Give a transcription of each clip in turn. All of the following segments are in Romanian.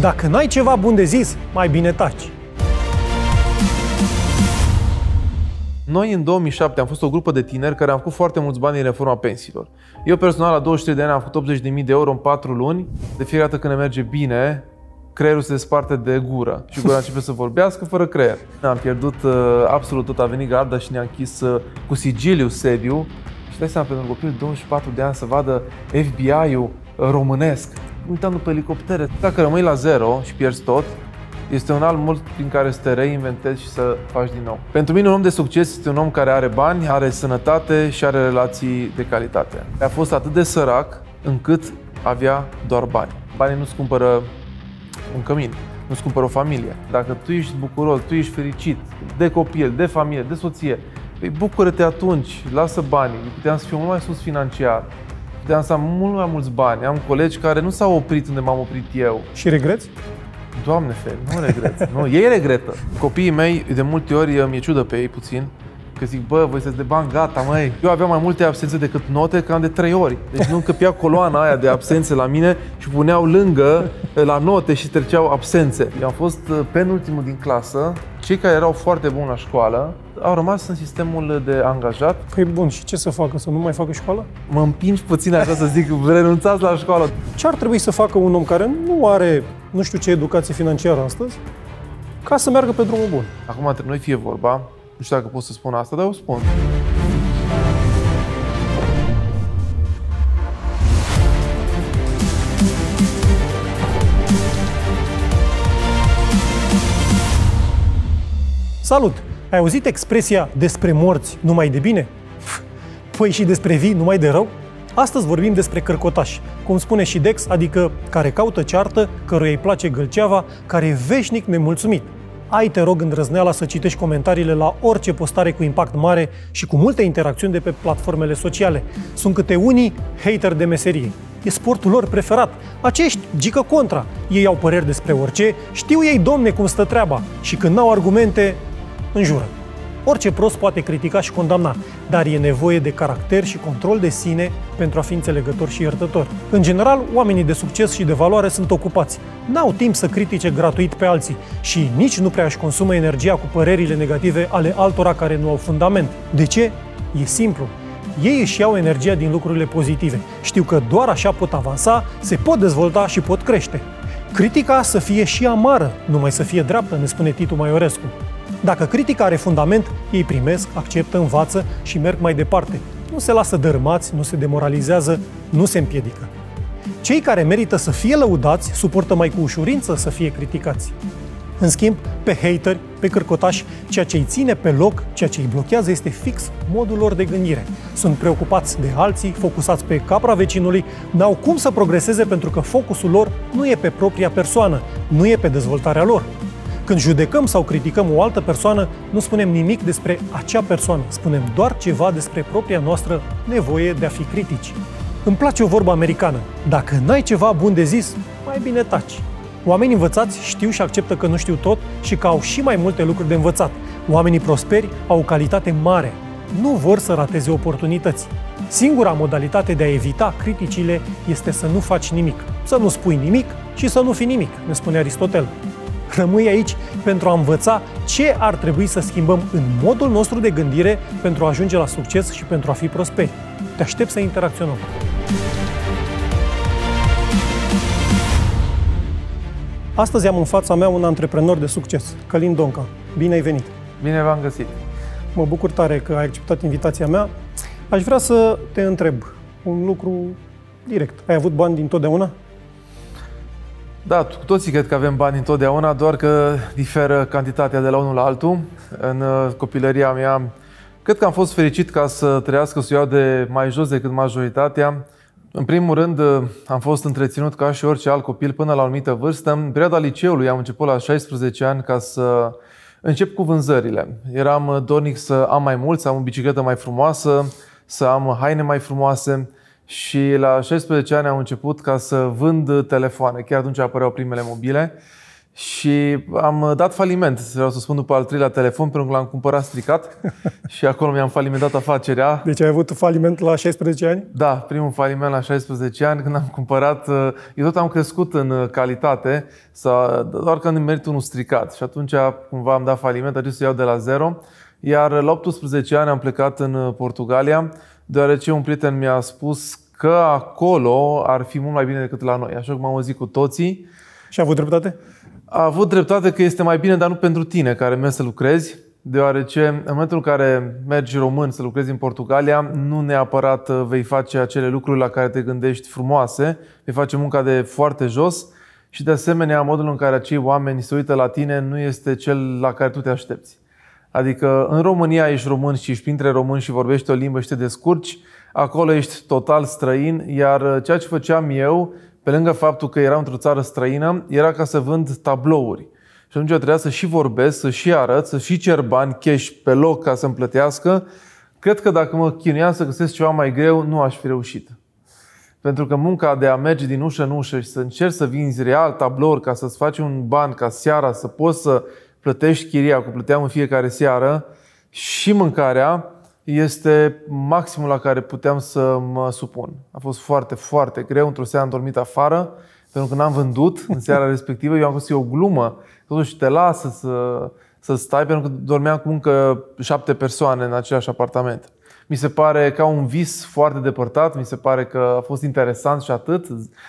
Dacă n-ai ceva bun de zis, mai bine taci. Noi în 2007 am fost o grupă de tineri care am făcut foarte mulți bani în reforma pensiilor. Eu personal la 23 de ani am făcut 80.000 de euro în 4 luni. De fiecare dată când ne merge bine, creierul se desparte de gură și gura începe să vorbească fără creier. Am pierdut uh, absolut tot, a venit garda și ne-a închis uh, cu sigiliu sediu și dai seama pentru un copil 24 de ani să vadă FBI-ul uh, românesc uitându pe elicoptere. Dacă rămâi la zero și pierzi tot, este un alt mult prin care să te reinventezi și să faci din nou. Pentru mine un om de succes este un om care are bani, are sănătate și are relații de calitate. A fost atât de sărac încât avea doar bani. Banii nu-ți cumpără un cămin, nu-ți cumpără o familie. Dacă tu ești bucuros, tu ești fericit de copil, de familie, de soție, păi bucură-te atunci, lasă banii. puteam să fiu mult mai sus financiar, de am mult mai mulți bani. Am colegi care nu s-au oprit unde m-am oprit eu. Și regreți? Doamne fel, nu regret. nu, ei regretă. Copiii mei, de multe ori, mi-e ciudă pe ei puțin, că zic, bă, voi sunteți de bani, gata, măi. Eu aveam mai multe absențe decât note, am de trei ori. Deci nu încăpea coloana aia de absențe la mine și puneau lângă la note și treceau absențe. Eu am fost penultimul din clasă. Cei care erau foarte buni la școală au rămas în sistemul de angajat. Păi bun, și ce să facă? Să nu mai facă școală? Mă împingi puțin așa să zic, renunțați la școală. Ce ar trebui să facă un om care nu are nu știu ce educație financiară astăzi, ca să meargă pe drumul bun? Acum între noi fie vorba, nu știu dacă pot să spun asta, dar o spun. Salut! Ai auzit expresia despre morți numai de bine? Păi și despre vii numai de rău? Astăzi vorbim despre cărcotași, cum spune și Dex, adică care caută ceartă, căruia îi place gâlceava, care e veșnic nemulțumit. Ai te rog îndrăzneala să citești comentariile la orice postare cu impact mare și cu multe interacțiuni de pe platformele sociale. Sunt câte unii hater de meserie. E sportul lor preferat. Acești gică contra. Ei au păreri despre orice, știu ei domne cum stă treaba și când n-au argumente, înjură. Orice prost poate critica și condamna, dar e nevoie de caracter și control de sine pentru a fi înțelegător și iertător. În general, oamenii de succes și de valoare sunt ocupați, n-au timp să critique gratuit pe alții și nici nu prea își consumă energia cu părerile negative ale altora care nu au fundament. De ce? E simplu. Ei își iau energia din lucrurile pozitive. Știu că doar așa pot avansa, se pot dezvolta și pot crește. Critica să fie și amară, numai să fie dreaptă, ne spune Titu Maiorescu. Dacă critica are fundament, ei primesc, acceptă, învață și merg mai departe. Nu se lasă dărâmați, nu se demoralizează, nu se împiedică. Cei care merită să fie lăudați suportă mai cu ușurință să fie criticați. În schimb, pe hateri, pe cârcotași, ceea ce îi ține pe loc, ceea ce îi blochează este fix modul lor de gândire. Sunt preocupați de alții, focusați pe capra vecinului, n-au cum să progreseze pentru că focusul lor nu e pe propria persoană, nu e pe dezvoltarea lor, când judecăm sau criticăm o altă persoană, nu spunem nimic despre acea persoană, spunem doar ceva despre propria noastră nevoie de a fi critici. Îmi place o vorbă americană. Dacă n-ai ceva bun de zis, mai bine taci. Oamenii învățați știu și acceptă că nu știu tot și că au și mai multe lucruri de învățat. Oamenii prosperi au o calitate mare. Nu vor să rateze oportunități. Singura modalitate de a evita criticile este să nu faci nimic, să nu spui nimic și să nu fi nimic, ne spune Aristotel. Rămâi aici pentru a învăța ce ar trebui să schimbăm în modul nostru de gândire pentru a ajunge la succes și pentru a fi prosperi. Te aștept să interacționăm! Astăzi am în fața mea un antreprenor de succes, Călin Donca. Bine ai venit! Bine v-am găsit! Mă bucur tare că ai acceptat invitația mea. Aș vrea să te întreb un lucru direct. Ai avut bani din totdeauna? Da, cu toții cred că avem bani întotdeauna, doar că diferă cantitatea de la unul la altul. În uh, copilăria mea, cred că am fost fericit ca să trăiască, să iau de mai jos decât majoritatea. În primul rând, uh, am fost întreținut ca și orice alt copil până la o anumită vârstă. În perioada liceului am început la 16 ani ca să încep cu vânzările. Eram uh, dornic să am mai mult, să am o bicicletă mai frumoasă, să am haine mai frumoase și la 16 ani am început ca să vând telefoane. Chiar atunci apăreau primele mobile și am dat faliment, vreau să spun, după al treilea telefon, pentru că l-am cumpărat stricat și acolo mi-am falimentat afacerea. Deci ai avut faliment la 16 ani? Da, primul faliment la 16 ani, când am cumpărat... Eh, eu tot am crescut în eh, calitate, doar că am merit unul stricat și atunci cumva am dat faliment, a să iau de la zero. Iar la 18 ani am plecat în eh, Portugalia, deoarece un prieten mi-a spus că acolo ar fi mult mai bine decât la noi, așa cum am auzit cu toții. Și a avut dreptate? A avut dreptate că este mai bine, dar nu pentru tine care mergi să lucrezi, deoarece în momentul în care mergi român să lucrezi în Portugalia, nu neapărat uh, vei face acele lucruri la care te gândești frumoase, vei face munca de foarte jos și de asemenea modul în care acei oameni se uită la tine nu este cel la care tu te aștepți. Adică în România ești român și ești printre români și vorbești o limbă și te descurci, acolo ești total străin, iar uh, ceea ce făceam eu, pe lângă faptul că eram într-o țară străină, era ca să vând tablouri. Și atunci eu trebuia să și vorbesc, să și arăt, să și cer bani cash pe loc ca să-mi plătească. Cred că dacă mă chinuiam să găsesc ceva mai greu, nu aș fi reușit. Pentru că munca de a merge din ușă în ușă și să încerci să vinzi real tablouri ca să-ți faci un ban ca seara, să poți să plătești chiria, cu plăteam în fiecare seară, și mâncarea este maximul la care puteam să mă supun. A fost foarte, foarte greu. Într-o seară am dormit afară, pentru că n-am vândut în seara respectivă. Eu am fost o glumă. Totuși te lasă să, să stai, pentru că dormeam cu încă șapte persoane în același apartament. Mi se pare ca un vis foarte depărtat, mi se pare că a fost interesant și atât.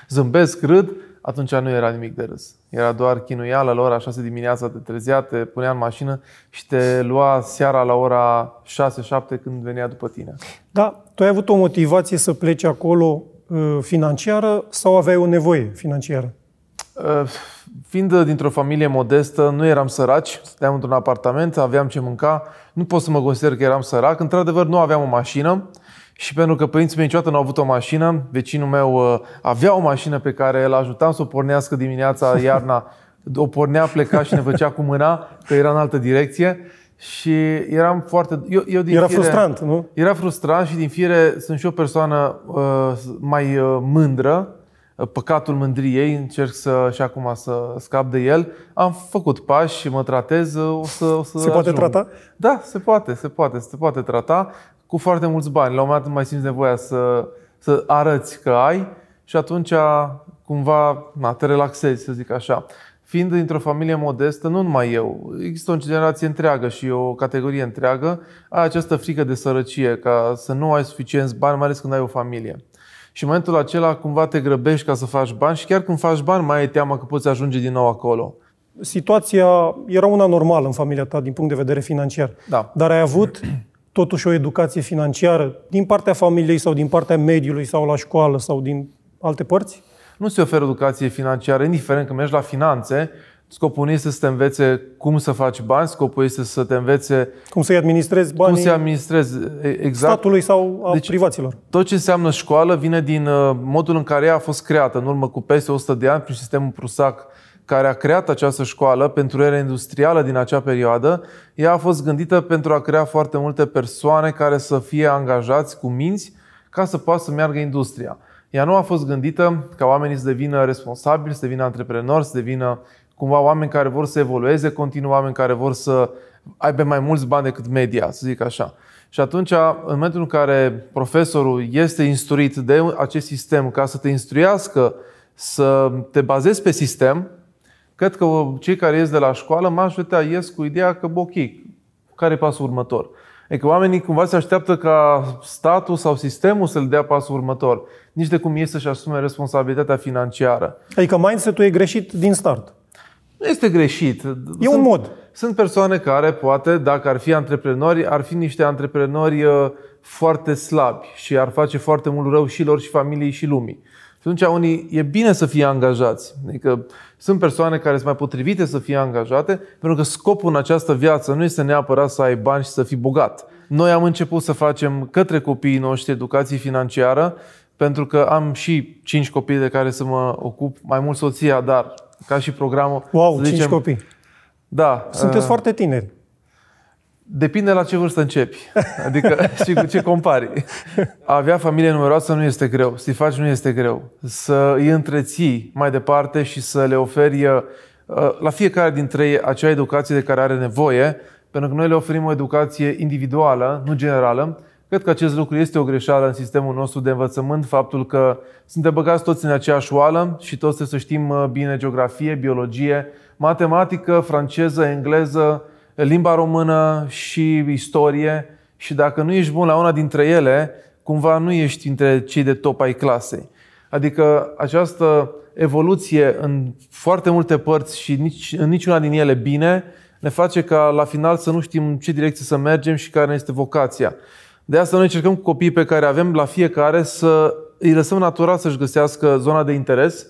Zâmbesc, râd, atunci nu era nimic de râs. Era doar chinuială la ora 6 dimineața, te trezea, te punea în mașină și te lua seara la ora 6-7 când venea după tine. Da, tu ai avut o motivație să pleci acolo uh, financiară sau aveai o nevoie financiară? Uh, fiind dintr-o familie modestă, nu eram săraci, stăteam într-un apartament, aveam ce mânca, nu pot să mă consider că eram sărac. Într-adevăr, nu aveam o mașină, uh, și pentru că părinții mei niciodată nu au avut o mașină, vecinul meu uh, avea o mașină pe care îl ajutam să o pornească dimineața, iarna, o pornea, pleca și ne făcea cu mâna, că era în altă direcție. Și eram foarte... Eu, eu din era fire, frustrant, nu? Era frustrant și din fire sunt și o persoană uh, mai uh, mândră, păcatul mândriei, încerc să și acum să scap de el. Am făcut pași și mă tratez, uh, o să, o să Se ajung. poate trata? Da, se poate, se poate, se poate trata cu foarte mulți bani. La un moment dat mai simți nevoia să, să arăți că ai și atunci cumva na, te relaxezi, să zic așa. Fiind dintr-o familie modestă, nu numai eu, există o generație întreagă și o categorie întreagă, ai această frică de sărăcie, ca să nu ai suficienți bani, mai ales când ai o familie. Și în momentul acela cumva te grăbești ca să faci bani și chiar când faci bani mai ai teama că poți ajunge din nou acolo. Situația era una normală în familia ta din punct de vedere financiar. Da. Dar ai avut totuși o educație financiară din partea familiei sau din partea mediului sau la școală sau din alte părți? Nu se oferă educație financiară, indiferent că mergi la finanțe, Scopul nu este să te învețe cum să faci bani, scopul este să te învețe... Cum să-i administrezi banii cum să administrezi, exact. statului sau a deci, privaților. Tot ce înseamnă școală vine din uh, modul în care ea a fost creată în urmă cu peste 100 de ani prin sistemul prusac care a creat această școală pentru era industrială din acea perioadă, ea a fost gândită pentru a crea foarte multe persoane care să fie angajați cu minți ca să poată să meargă industria. Ea nu a fost gândită ca oamenii să devină responsabili, să devină antreprenori, să devină cumva oameni care vor să evolueze continuu, oameni care vor să aibă mai mulți bani decât media, să zic așa. Și atunci, în momentul în care profesorul este instruit de acest sistem ca să te instruiască să te bazezi pe sistem, Cred că cei care ies de la școală, majoritatea ies cu ideea că, ok, care e pasul următor? că oamenii cumva se așteaptă ca statul sau sistemul să le dea pasul următor. Nici de cum e să-și asume responsabilitatea financiară. Adică mindset-ul e greșit din start. Nu este greșit. E sunt, un mod. Sunt persoane care, poate, dacă ar fi antreprenori, ar fi niște antreprenori uh, foarte slabi și ar face foarte mult rău și lor și familiei și lumii. Și atunci unii e bine să fie angajați. Adică sunt persoane care sunt mai potrivite să fie angajate, pentru că scopul în această viață nu este neapărat să ai bani și să fii bogat. Noi am început să facem către copiii noștri educație financiară, pentru că am și cinci copii de care să mă ocup, mai mult soția, dar ca și programul. Wow, cinci copii! Da. Sunteți uh, foarte tineri. Depinde la ce vârstă începi. Adică și cu ce compari. A avea familie numeroasă nu este greu. Să-i faci nu este greu. Să îi întreții mai departe și să le oferi uh, la fiecare dintre ei acea educație de care are nevoie, pentru că noi le oferim o educație individuală, nu generală. Cred că acest lucru este o greșeală în sistemul nostru de învățământ, faptul că suntem băgați toți în aceeași oală și toți trebuie să știm uh, bine geografie, biologie, matematică, franceză, engleză, limba română și istorie și dacă nu ești bun la una dintre ele, cumva nu ești între cei de top ai clasei. Adică această evoluție în foarte multe părți și nici, în niciuna din ele bine, ne face ca la final să nu știm în ce direcție să mergem și care este vocația. De asta noi încercăm cu copiii pe care avem la fiecare să îi lăsăm natural să-și găsească zona de interes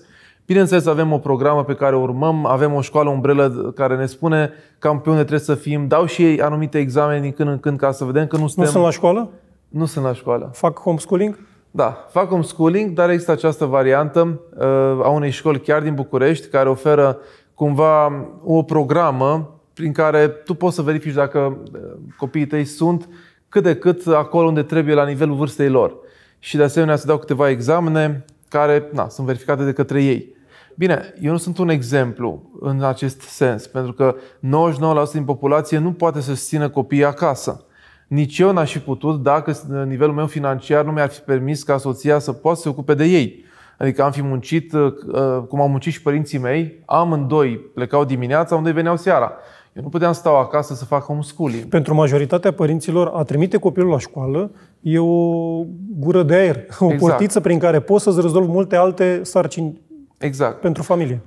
Bineînțeles, avem o programă pe care o urmăm, avem o școală umbrelă care ne spune cam pe unde trebuie să fim. Dau și ei anumite examene din când în când ca să vedem că nu suntem... Nu sunt la școală? Nu sunt la școală. Fac homeschooling? Da, fac homeschooling, dar există această variantă uh, a unei școli chiar din București care oferă cumva o programă prin care tu poți să verifici dacă uh, copiii tăi sunt cât de cât acolo unde trebuie la nivelul vârstei lor. Și de asemenea să dau câteva examene care na, sunt verificate de către ei. Bine, eu nu sunt un exemplu în acest sens, pentru că 99% din populație nu poate să țină copiii acasă. Nici eu n-aș fi putut dacă nivelul meu financiar nu mi-ar fi permis ca soția să poată să se ocupe de ei. Adică am fi muncit, uh, uh, cum au muncit și părinții mei, amândoi plecau dimineața, unde veneau seara. Eu nu puteam stau acasă să fac homeschooling. Pentru majoritatea părinților, a trimite copilul la școală e o gură de aer, o exact. portiță prin care poți să-ți rezolvi multe alte sarcini Exact. Pentru familie.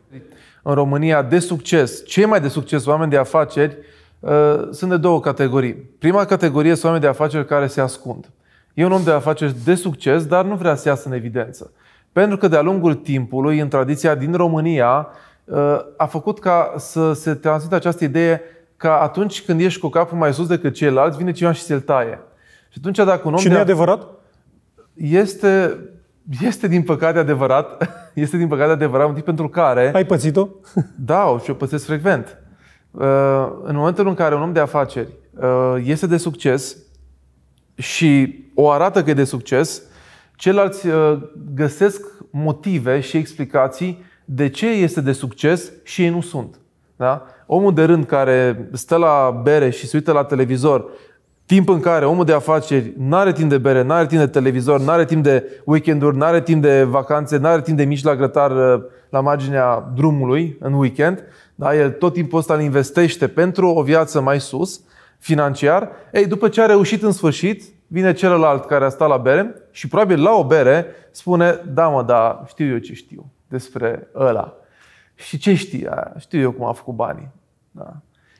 În România, de succes, cei mai de succes oameni de afaceri uh, sunt de două categorii. Prima categorie sunt oameni de afaceri care se ascund. E un om de afaceri de succes, dar nu vrea să iasă în evidență. Pentru că de-a lungul timpului, în tradiția din România, uh, a făcut ca să se transmită această idee că atunci când ești cu capul mai sus decât ceilalți, vine cineva și se l taie. Și atunci dacă un om... Și nu e adevărat? Este, este din păcate adevărat. este din păcate adevărat, motiv pentru care... Ai pățit-o? Da, și o pățesc frecvent. Uh, în momentul în care un om de afaceri uh, este de succes și o arată că e de succes, ceilalți uh, găsesc motive și explicații de ce este de succes și ei nu sunt. Da? Omul de rând care stă la bere și se uită la televizor timp în care omul de afaceri nu are timp de bere, nu are timp de televizor, nu are timp de weekenduri, nu are timp de vacanțe, nu are timp de mici la grătar uh, la marginea drumului în weekend, da? el tot timpul ăsta îl investește pentru o viață mai sus, financiar. Ei, după ce a reușit în sfârșit, vine celălalt care a stat la bere și probabil la o bere spune, da mă, da, știu eu ce știu despre ăla. Și ce știi Știu eu cum a făcut banii. Da.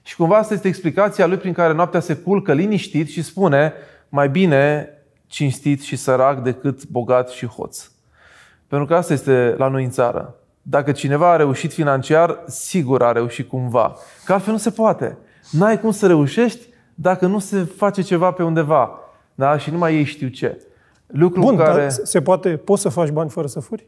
Și cumva asta este explicația lui prin care noaptea se culcă liniștit și spune mai bine cinstit și sărac decât bogat și hoț. Pentru că asta este la noi în țară. Dacă cineva a reușit financiar, sigur a reușit cumva. Că altfel nu se poate. N-ai cum să reușești dacă nu se face ceva pe undeva. Da? Și numai ei știu ce. Lucru Bun, care... dar se poate, poți să faci bani fără să furi?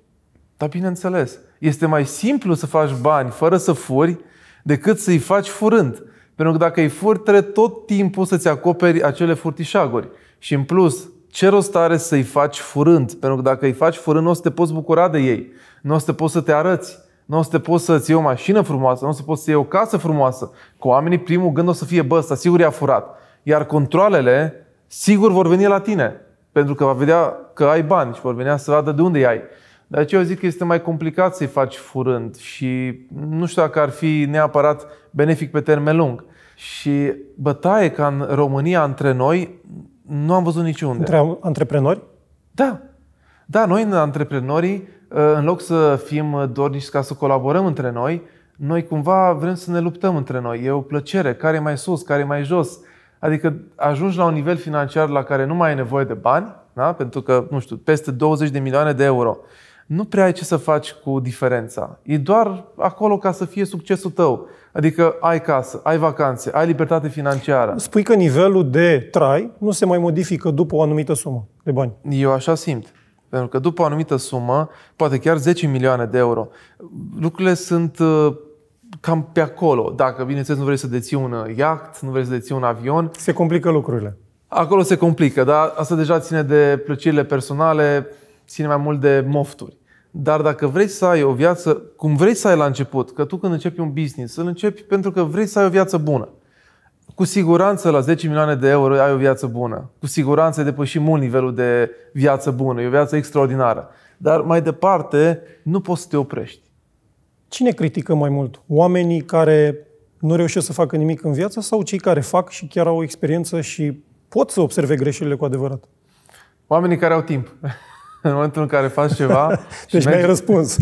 Da, bineînțeles. Este mai simplu să faci bani fără să furi decât să-i faci furând. Pentru că dacă îi furi, trebuie tot timpul să-ți acoperi acele furtișaguri. Și în plus, ce rost are să-i faci furând? Pentru că dacă îi faci furând, nu o să te poți bucura de ei. Nu o să te poți să te arăți. Nu o să te poți să-ți iei o mașină frumoasă. Nu o să poți să iei o casă frumoasă. Cu oamenii, primul gând o să fie, bă, ăsta sigur i-a furat. Iar controlele, sigur vor veni la tine. Pentru că va vedea că ai bani și vor venea să vadă de unde ai. De aceea eu zic că este mai complicat să-i faci furând și nu știu dacă ar fi neapărat benefic pe termen lung. Și bătaie ca în România între noi nu am văzut niciunde. Între antreprenori? Da. Da, noi antreprenorii, ă, în loc să fim dornici ca să colaborăm între noi, noi cumva vrem să ne luptăm între noi. E o plăcere. Care e mai sus, care e mai jos? Adică ajungi la un nivel financiar la care nu mai ai nevoie de bani, da? pentru că, nu știu, peste 20 de milioane de euro nu prea ai ce să faci cu diferența. E doar acolo ca să fie succesul tău. Adică ai casă, ai vacanțe, ai libertate financiară. Spui că nivelul de trai nu se mai modifică după o anumită sumă de bani. Eu așa simt. Pentru că după o anumită sumă, poate chiar 10 milioane de euro, lucrurile sunt uh, cam pe acolo. Dacă, bineînțeles, nu vrei să deții un uh, iaht, nu vrei să deții un avion. Se complică lucrurile. Acolo se complică, dar asta deja ține de plăcerile personale, ține mai mult de mofturi. Dar dacă vrei să ai o viață, cum vrei să ai la început, că tu când începi un business, să începi pentru că vrei să ai o viață bună. Cu siguranță la 10 milioane de euro ai o viață bună. Cu siguranță ai depășit mult nivelul de viață bună. E o viață extraordinară. Dar mai departe, nu poți să te oprești. Cine critică mai mult? Oamenii care nu reușesc să facă nimic în viață sau cei care fac și chiar au experiență și pot să observe greșelile cu adevărat? Oamenii care au timp. în momentul în care faci ceva... deci mai ai răspuns.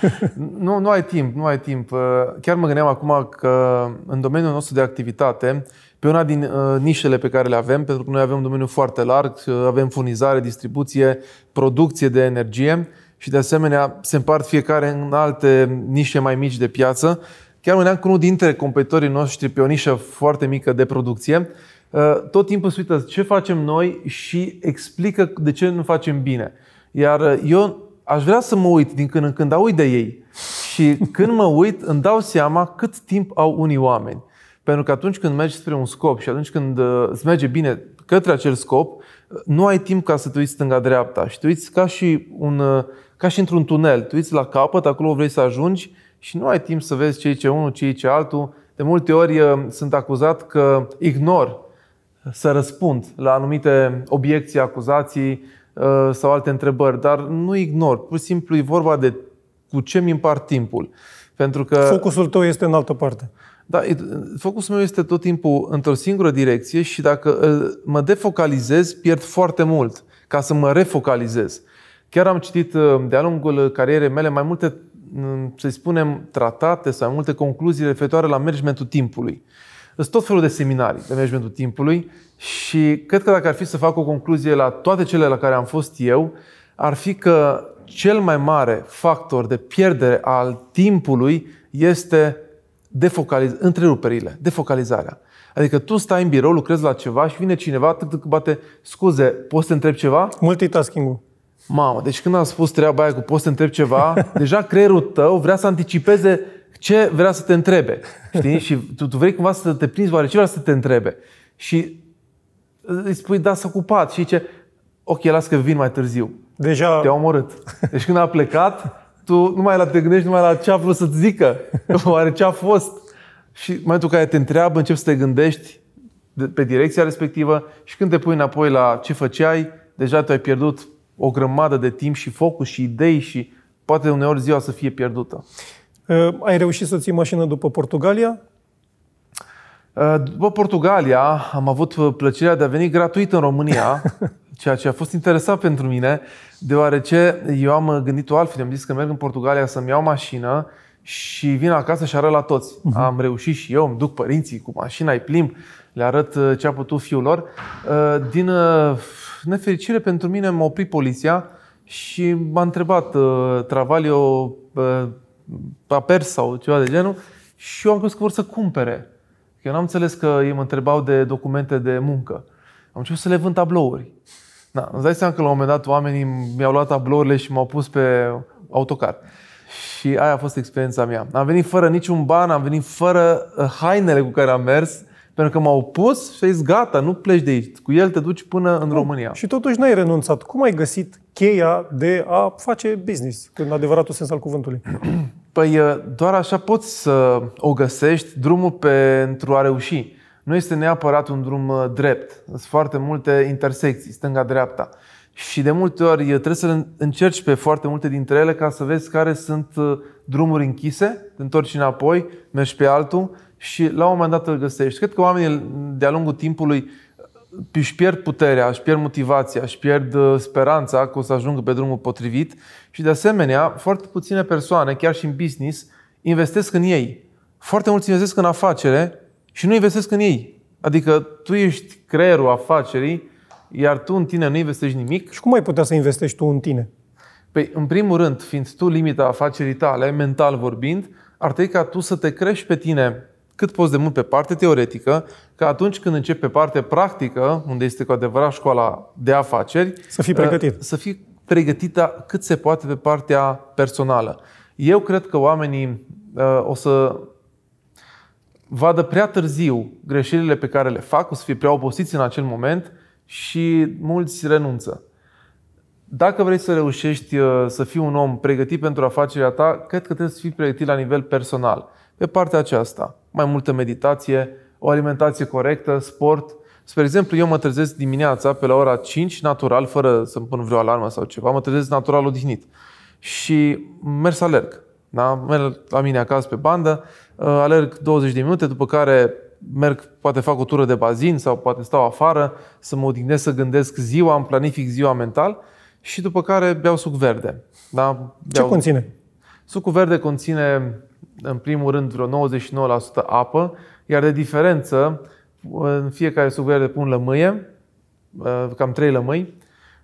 nu, nu ai timp, nu ai timp. Uh, chiar mă gândeam acum că în domeniul nostru de activitate, pe una din uh, nișele pe care le avem, pentru că noi avem un domeniu foarte larg, uh, avem furnizare, distribuție, producție de energie și de asemenea se împart fiecare în alte nișe mai mici de piață. Chiar mă gândeam că unul dintre competitorii noștri pe o nișă foarte mică de producție uh, tot timpul se uită ce facem noi și explică de ce nu facem bine. Iar uh, eu aș vrea să mă uit din când în când, dar uit de ei. Și când mă uit, îmi dau seama cât timp au unii oameni. Pentru că atunci când mergi spre un scop și atunci când uh, îți merge bine către acel scop, uh, nu ai timp ca să te uiți stânga-dreapta și te uiți ca și, un, ca și într-un tunel. Te uiți la capăt, acolo vrei să ajungi și nu ai timp să vezi ce e unul, ce e ce altul. De multe ori sunt acuzat că ignor să răspund la anumite obiecții, acuzații, Uh, sau alte întrebări, dar nu ignor. Pur și simplu e vorba de cu ce mi împart timpul. Pentru că... Focusul tău este în altă parte. Da, focusul meu este tot timpul într-o singură direcție și dacă uh, mă defocalizez, pierd foarte mult ca să mă refocalizez. Chiar am citit uh, de-a lungul carierei mele mai multe, mm, să spunem, tratate sau mai multe concluzii referitoare la managementul timpului. Sunt tot felul de seminarii de managementul timpului și cred că dacă ar fi să fac o concluzie la toate cele la care am fost eu, ar fi că cel mai mare factor de pierdere al timpului este defocaliz- întreruperile, defocalizarea. Adică tu stai în birou, lucrezi la ceva și vine cineva, atât bate, scuze, poți să întreb ceva? Multitasking-ul. Mamă, deci când am spus treaba aia cu poți să întreb ceva, deja creierul tău vrea să anticipeze ce vrea să te întrebe. Știi? Și tu, tu vrei cumva să te prinzi oare ce vrea să te întrebe. Și îi spui, da, s-a ocupat și zice, ok, las că vin mai târziu. Deja... Te-a omorât. Deci când a plecat, tu nu mai la te gândești numai la ce a vrut să-ți zică, oare ce a fost. Și în momentul în care te întreabă, începi să te gândești pe direcția respectivă și când te pui înapoi la ce făceai, deja tu ai pierdut o grămadă de timp și focus și idei și poate uneori ziua să fie pierdută. Uh, ai reușit să ții mașină după Portugalia? Uh, după Portugalia, am avut uh, plăcerea de a veni gratuit în România, ceea ce a fost interesant pentru mine, deoarece eu am uh, gândit-o altfel. Am zis că merg în Portugalia să-mi iau mașină și vin acasă și arăt la toți. Uh-huh. Am reușit și eu, îmi duc părinții cu mașina, îi plimb, le arăt ce a putut fiul lor. Din nefericire pentru mine m-a oprit poliția și m-a întrebat Travalio Papers sau ceva de genul și eu am crezut că vor să cumpere. Eu n-am înțeles că ei mă întrebau de documente de muncă. Am început să le vând tablouri. Da, îți dai seama că la un moment dat oamenii mi-au luat tablourile și m-au pus pe autocar. Și aia a fost experiența mea. Am venit fără niciun ban, am venit fără uh, hainele cu care am mers, pentru că m-au pus și ai zis, gata, nu pleci de aici. Cu el te duci până în Bun. România. Și totuși n-ai renunțat. Cum ai găsit cheia de a face business, în adevăratul sens al cuvântului? Păi doar așa poți să o găsești drumul pentru a reuși. Nu este neapărat un drum drept. Sunt foarte multe intersecții, stânga-dreapta. Și de multe ori trebuie să încerci pe foarte multe dintre ele ca să vezi care sunt drumuri închise, te întorci înapoi, mergi pe altul și la un moment dat îl găsești. Cred că oamenii de-a lungul timpului își pierd puterea, își pierd motivația, își pierd uh, speranța că o să ajungă pe drumul potrivit și de asemenea foarte puține persoane, chiar și în business, investesc în ei. Foarte mulți investesc în afacere și nu investesc în ei. Adică tu ești creierul afacerii, iar tu în tine nu investești nimic. Și cum ai putea să investești tu în tine? Păi, în primul rând, fiind tu limita afacerii tale, mental vorbind, ar trebui ca tu să te crești pe tine cât poți de mult pe parte teoretică, că atunci când începi pe parte practică, unde este cu adevărat școala de afaceri, să fii pregătit. Uh, să fii pregătită cât se poate pe partea personală. Eu cred că oamenii uh, o să vadă prea târziu greșelile pe care le fac, o să fie prea obosiți în acel moment și mulți renunță. Dacă vrei să reușești uh, să fii un om pregătit pentru afacerea ta, cred că trebuie să fii pregătit la nivel personal. Pe partea aceasta, mai multă meditație, o alimentație corectă, sport. Spre exemplu, eu mă trezesc dimineața pe la ora 5, natural, fără să-mi pun vreo alarmă sau ceva, mă trezesc natural odihnit. Și merg să alerg. Da? Merg la mine acasă pe bandă, uh, alerg 20 de minute, după care merg, poate fac o tură de bazin sau poate stau afară să mă odihnesc, să gândesc ziua, îmi planific ziua mental și după care beau suc verde. Da? Beau... Ce conține? Sucul verde conține în primul rând vreo 99% apă, iar de diferență, în fiecare de pun lămâie, uh, cam 3 lămâi,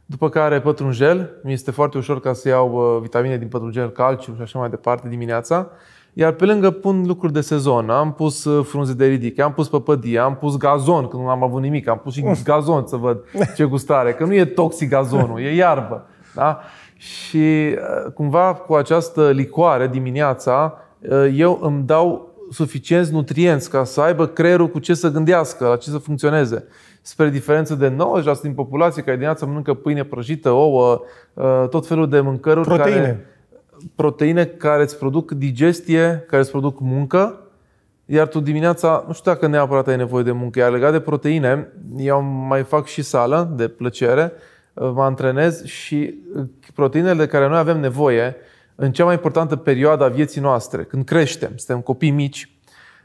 după care pătrunjel, mi este foarte ușor ca să iau uh, vitamine din pătrunjel, calciu și așa mai departe dimineața. Iar pe lângă pun lucruri de sezon. Am pus uh, frunze de ridic, am pus păpădie, am pus gazon, când nu am avut nimic, am pus și mm. gazon să văd ce gustare. Că nu e toxic gazonul, e iarbă. Da? Și cumva cu această licoare dimineața Eh, eu îmi dau suficienți nutrienți ca să aibă creierul cu ce să gândească, la ce să funcționeze. Spre diferență de 90% din populație care dimineața mănâncă pâine prăjită, ouă, eh, tot felul de mâncăruri proteine. care proteine care îți produc digestie, care îți produc muncă, iar tu dimineața, nu știu dacă neapărat ai nevoie de muncă, iar legat de proteine, eu mai fac și sală de plăcere, eh, mă antrenez și proteinele de care noi avem nevoie, în cea mai importantă perioadă a vieții noastre, când creștem, suntem copii mici,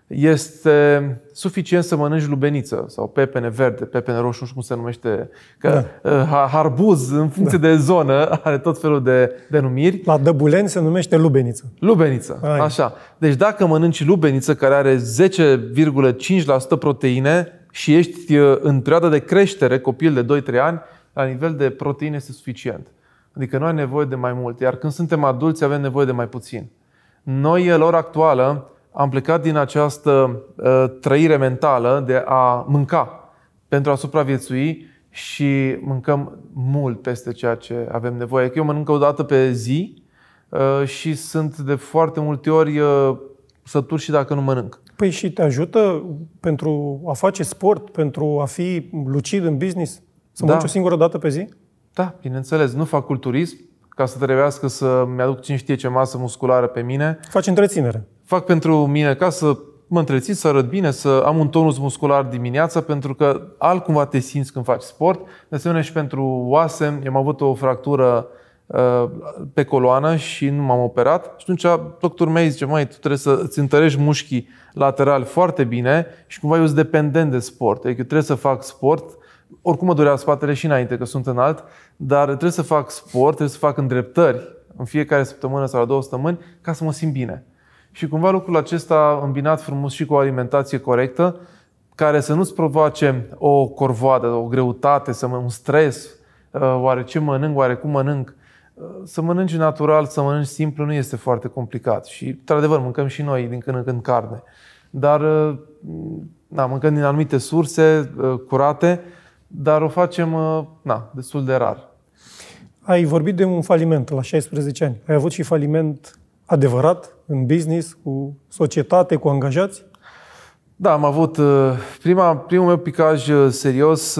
este suficient să mănânci lubeniță sau pepene verde, pepene roșu, nu știu cum se numește, că da. Uh, harbuz în funcție da. de zonă are tot felul de denumiri. La Dăbuleni se numește lubeniță. Lubeniță, Ai. așa. Deci dacă mănânci lubeniță care are 10,5% proteine și ești uh, în perioada de creștere, copil de 2-3 ani, la nivel de proteine este suficient. Adică noi avem nevoie de mai mult, iar când suntem adulți avem nevoie de mai puțin. Noi, în ora actuală, am plecat din această uh, trăire mentală de a mânca pentru a supraviețui și mâncăm mult peste ceea ce avem nevoie. Adică eu mănânc o dată pe zi uh, și sunt de foarte multe ori uh, ă, sătur și dacă nu mănânc. Păi și te ajută pentru a face sport, pentru a fi lucid în business? Să da. mănânci o singură dată pe zi? Da, bineînțeles. Nu fac culturism ca să trebuiască să mi-aduc cine știe ce masă musculară pe mine. Faci întreținere. Fac pentru mine ca să mă întrețin, să arăt bine, să am un tonus muscular dimineața, pentru că altcumva te simți când faci sport. De asemenea și pentru oase, eu am avut o fractură uh, pe coloană și nu m-am operat. Și atunci doctorul meu zice, mai tu trebuie să îți întărești mușchii laterali foarte bine și cumva eu sunt dependent de sport. Adică eu trebuie să fac sport oricum mă dureau spatele și înainte, că sunt înalt, dar trebuie să fac sport, trebuie să fac îndreptări în fiecare săptămână sau la două săptămâni ca să mă simt bine. Și cumva lucrul acesta, îmbinat frumos și cu o alimentație corectă, care să nu-ți provoace o corvoadă, o greutate, să mă, un stres, uh, oare ce mănânc, oare cum mănânc, uh, să mănânci natural, să mănânci simplu, nu este foarte complicat. Și, într-adevăr, mâncăm și noi din când în când carne. Dar, da, mâncăm din anumite surse curate, dar o facem uh, na, destul de rar. Ai vorbit de un faliment la 16 ani. Ai avut și faliment adevărat în business, cu societate, cu angajați? Da, am avut uh, prima, primul meu picaj uh, serios,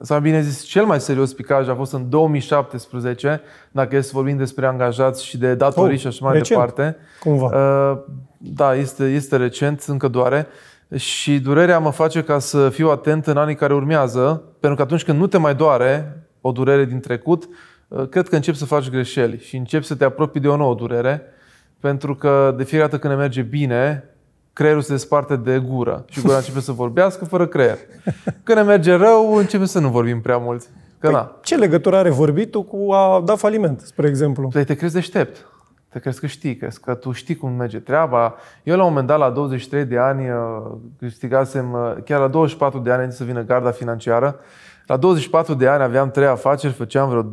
sau bine zis, cel mai serios picaj a fost în 2017, dacă este să vorbim despre angajați și de datorii oh, și așa mai recent, departe. Cumva. Da, este, este recent, încă doare. Uh, și durerea mă face ca să fiu atent în anii care urmează, pentru că atunci când nu te mai doare o durere din trecut, uh, cred că începi să faci greșeli și începi să te apropii de o nouă durere, pentru că de fiecare dată când ne merge bine, creierul se desparte de gură și gura începe să vorbească fără creier. Când ne merge rău, începe să nu vorbim prea mult. Că păi na. Ce legătură are vorbitul cu a da faliment, spre exemplu? Păi te crezi deștept. Te crezi că știi, crezi că tu știi cum merge treaba. Eu la un moment dat, la 23 de ani, uh, câștigasem, uh, chiar la 24 de ani, înainte să vină garda financiară, la 24 de ani aveam trei afaceri, făceam vreo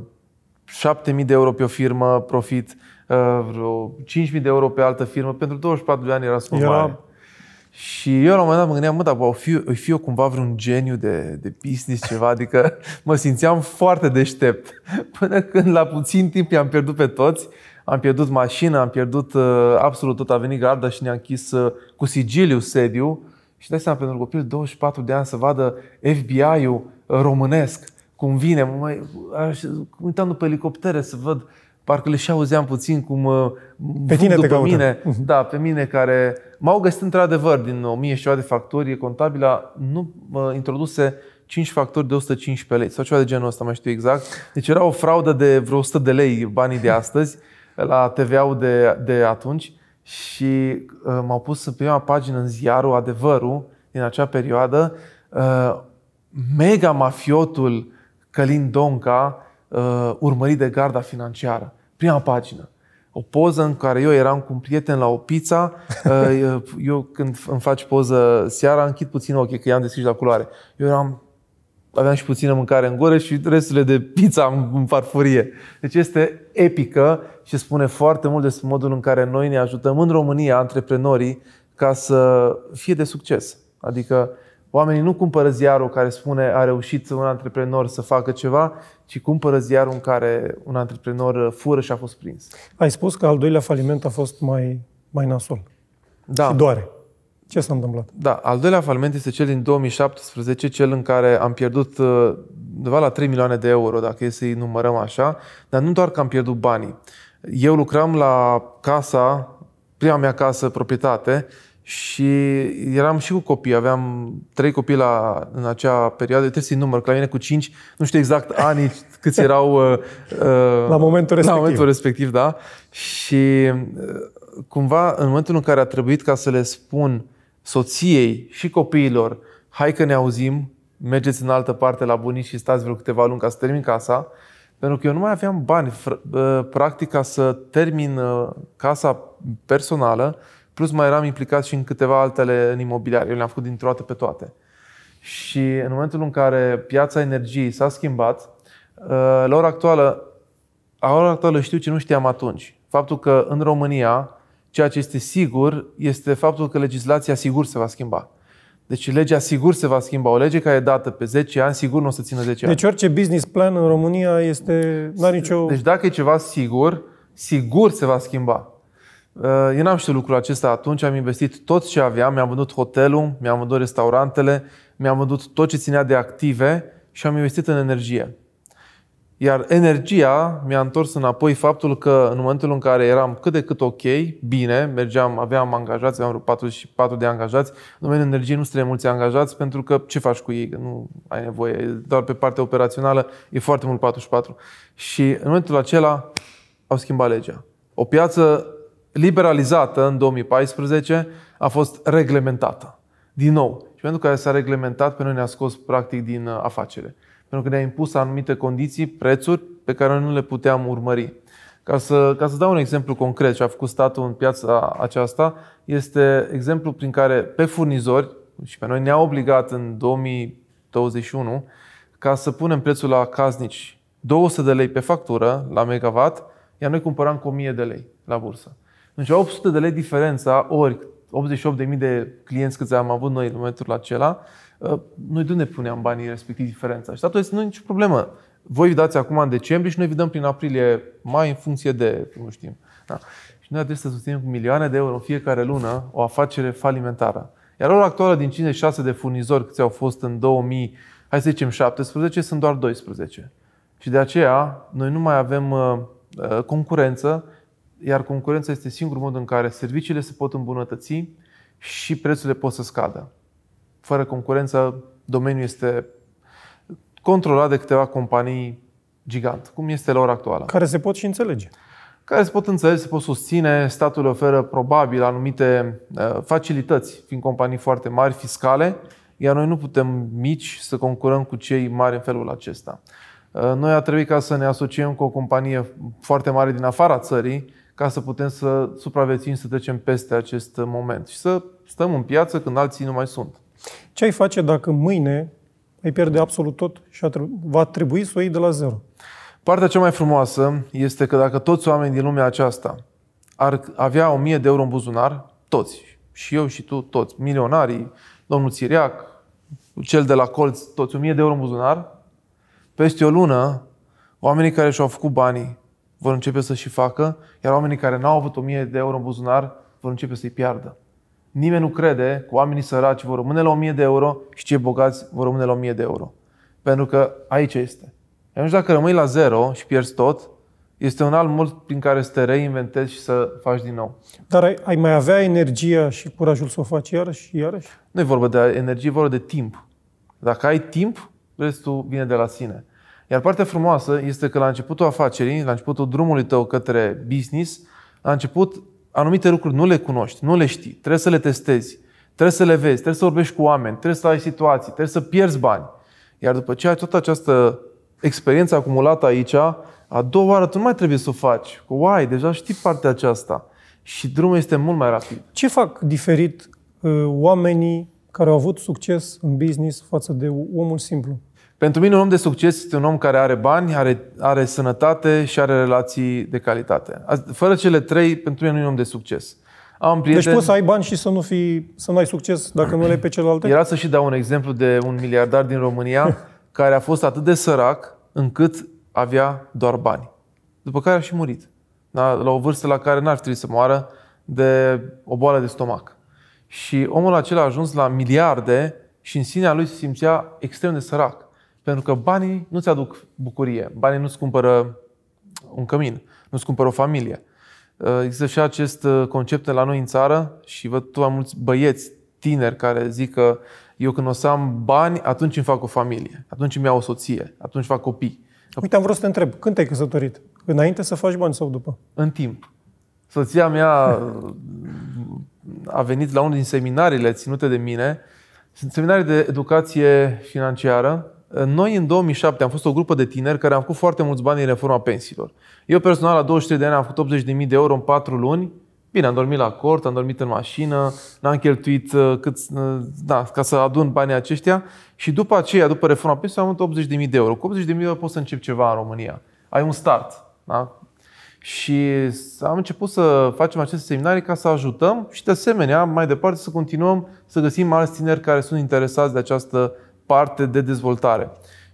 7.000 de euro pe o firmă, profit, uh, vreo 5.000 de euro pe altă firmă. Pentru 24 de ani era sumă era... mare. Și eu la un moment dat mă gândeam, mă, dar o fi, o fi eu cumva vreun geniu de, de business, ceva, adică mă simțeam foarte deștept. Până când la puțin timp i-am pierdut pe toți am pierdut mașina, am pierdut uh, absolut tot, a venit garda și ne-a închis uh, cu sigiliu sediu. Și dai seama, pentru copil 24 de ani să vadă FBI-ul uh, românesc, cum vine, mai, aș, uitam după elicoptere să văd, parcă le și auzeam puțin cum uh, pe tine după te mine, mhm. da, pe mine care m-au găsit într-adevăr din 1000 și ceva de factori, contabila nu uh, introduse 5 factori de 115 lei sau ceva de genul ăsta, mai știu exact. Deci era o fraudă de vreo 100 de lei banii de astăzi la TVA-ul de, de atunci și uh, m-au pus în prima pagină în ziarul Adevărul din acea perioadă uh, mega mafiotul Călin Donca uh, urmărit de garda financiară. Prima pagină o poză în care eu eram cu un prieten la o pizza, uh, eu când îmi faci poză seara, închid puțin ochii, că i-am deschis la culoare. Eu eram aveam și puțină mâncare în gură și resturile de pizza în farfurie. Deci este epică și spune foarte mult despre modul în care noi ne ajutăm în România, antreprenorii, ca să fie de succes. Adică oamenii nu cumpără ziarul care spune a reușit un antreprenor să facă ceva, ci cumpără ziarul în care un antreprenor fură și a fost prins. Ai spus că al doilea faliment a fost mai, mai nasol. Da. Și doare. Ce s-a întâmplat? Da, al doilea faliment este cel din 2017, cel în care am pierdut uh, undeva la 3 milioane de euro, dacă e să-i numărăm așa, dar nu doar că am pierdut banii. Eu lucram la casa, prima mea casă, proprietate, și eram și cu copii, aveam trei copii la, în acea perioadă, trebuie să-i număr, că la mine cu cinci, nu știu exact ani câți erau uh, uh la, momentul respectiv. la momentul respectiv, da. Și uh, cumva, în momentul în care a trebuit ca să le spun soției și copiilor, hai că ne auzim, mergeți în altă parte la bunici și stați vreo câteva luni ca să termin casa, pentru că eu nu mai aveam bani, practic, ca să termin uh, casa personală, plus mai eram implicat și în câteva altele în imobiliare. Eu le-am făcut dintr-o dată pe toate. Și în momentul în care piața energiei s-a schimbat, uh, la ora actuală, la ora actuală știu ce nu știam atunci. Faptul că în România Ceea ce este sigur este faptul că legislația sigur se va schimba. Deci legea sigur se va schimba. O lege care e dată pe 10 ani, sigur nu o să țină 10 ani. Deci orice business plan în România este... N-are nicio... Deci dacă e ceva sigur, sigur se va schimba. Uh, eu n-am știut lucrul acesta atunci, am investit tot ce aveam, mi-am vândut hotelul, mi-am vândut restaurantele, mi-am vândut tot ce ținea de active și am investit în energie. Iar energia mi-a întors înapoi faptul că în momentul în care eram cât de cât ok, bine, mergeam, aveam angajați, aveam vreo 44 de angajați, în domeniul energiei nu sunt mulți angajați pentru că ce faci cu ei, că nu ai nevoie, doar pe partea operațională e foarte mult 44. Și în momentul acela au schimbat legea. O piață liberalizată în 2014 a fost reglementată. Din nou. Și pentru că s-a reglementat, pe noi ne-a scos practic din uh, afacere pentru că ne-a impus anumite condiții, prețuri pe care nu le puteam urmări. Ca să, ca să dau un exemplu concret ce a făcut statul în piața aceasta, este exemplu prin care pe furnizori, și pe noi ne-a obligat în 2021 ca să punem prețul la casnici 200 de lei pe factură la megawatt, iar noi cumpăram cu 1000 de lei la bursă. Deci 800 de lei diferența, ori 88.000 de clienți câți am avut noi în momentul acela, Uh, noi de unde puneam banii respectiv diferența? Și statul este nu nicio problemă. Voi dați acum în decembrie și noi vi dăm prin aprilie, mai în funcție de, nu știm. Da. Și noi trebuie să susținem cu milioane de euro în fiecare lună o afacere falimentară. Iar ora actuală din 56 de furnizori câți au fost în 2000, hai să zicem 17, sunt doar 12. Și de aceea noi nu mai avem uh, uh, concurență, iar concurența este singurul mod în care serviciile se pot îmbunătăți și prețurile pot să scadă fără concurență, domeniul este controlat de câteva companii gigant, cum este la ora actuală. Care se pot și înțelege. Care se pot înțelege, se pot susține, statul oferă probabil anumite uh, facilități, fiind companii foarte mari, fiscale, iar noi nu putem mici să concurăm cu cei mari în felul acesta. Uh, noi a trebuit ca să ne asociem cu o companie foarte mare din afara țării ca să putem să supraviețuim, să trecem peste acest moment și să stăm în piață când alții nu mai sunt. Ce ai face dacă mâine ai pierde absolut tot și va trebui să o iei de la zero? Partea cea mai frumoasă este că dacă toți oamenii din lumea aceasta ar avea 1000 de euro în buzunar, toți, și eu și tu, toți, milionarii, domnul Țiriac, cel de la colț, toți 1000 de euro în buzunar, peste o lună, oamenii care și-au făcut banii vor începe să și facă, iar oamenii care n-au avut 1000 de euro în buzunar vor începe să-i piardă. Nimeni nu crede că oamenii săraci vor rămâne la 1000 de euro și cei bogați vor rămâne la 1000 de euro. Pentru că aici este. Atunci dacă rămâi la zero și pierzi tot, este un alt mod prin care să te reinventezi și să faci din nou. Dar ai, ai mai avea energia și curajul să o faci iarăși și iarăși? Nu e vorba de energie, e vorba de timp. Dacă ai timp, restul vine de la sine. Iar partea frumoasă este că la începutul afacerii, la începutul drumului tău către business, la început anumite lucruri nu le cunoști, nu le știi, trebuie să le testezi, trebuie să le vezi, trebuie să vorbești cu oameni, trebuie să ai situații, trebuie să pierzi bani. Iar după ce ai toată această experiență acumulată aici, a doua oară tu nu mai trebuie să o faci. uai, deja știi partea aceasta. Și drumul este mult mai rapid. Ce fac diferit uh, oamenii care au avut succes în business față de omul simplu? Pentru mine un om de succes este un om care are bani, are, are sănătate și are relații de calitate. Fără cele trei, pentru mine nu e un om de succes. Am deci prieten... Deci poți să ai bani și să nu, fi, să nu ai succes dacă nu le pe celelalte? Era să și dau un exemplu de un miliardar din România care a fost atât de sărac încât avea doar bani. După care a și murit. Da? La o vârstă la care n-ar trebui să moară de o boală de stomac. Și omul acela a ajuns la miliarde și în sinea lui se simțea extrem de sărac. Pentru că banii nu-ți aduc bucurie, banii nu-ți cumpără un cămin, nu-ți cumpără o familie. Uh, există și acest uh, concept la noi în țară și văd tu mulți băieți tineri care zic că eu când o să am bani, atunci îmi fac o familie, atunci îmi iau o soție, atunci fac copii. Uite, am vrut să te întreb, când te-ai căsătorit? Înainte să faci bani sau după? În timp. Soția mea uh, a venit la unul din seminariile ținute de mine, sunt seminarii de educație financiară noi în 2007 am fost o grupă de tineri care am făcut foarte mulți bani în reforma pensiilor. Eu personal la 23 de ani am făcut 80.000 de euro în 4 luni. Bine, am dormit la cort, am dormit în mașină, n-am cheltuit uh, cât, uh, da, ca să adun banii aceștia și după aceea, după reforma pensiilor, am avut 80.000 de euro. Cu 80.000 de euro poți să începi ceva în România. Ai un start. Da? Și am început să facem aceste seminarii ca să ajutăm și, de asemenea, mai departe să continuăm să găsim alți tineri care sunt interesați de această parte de dezvoltare.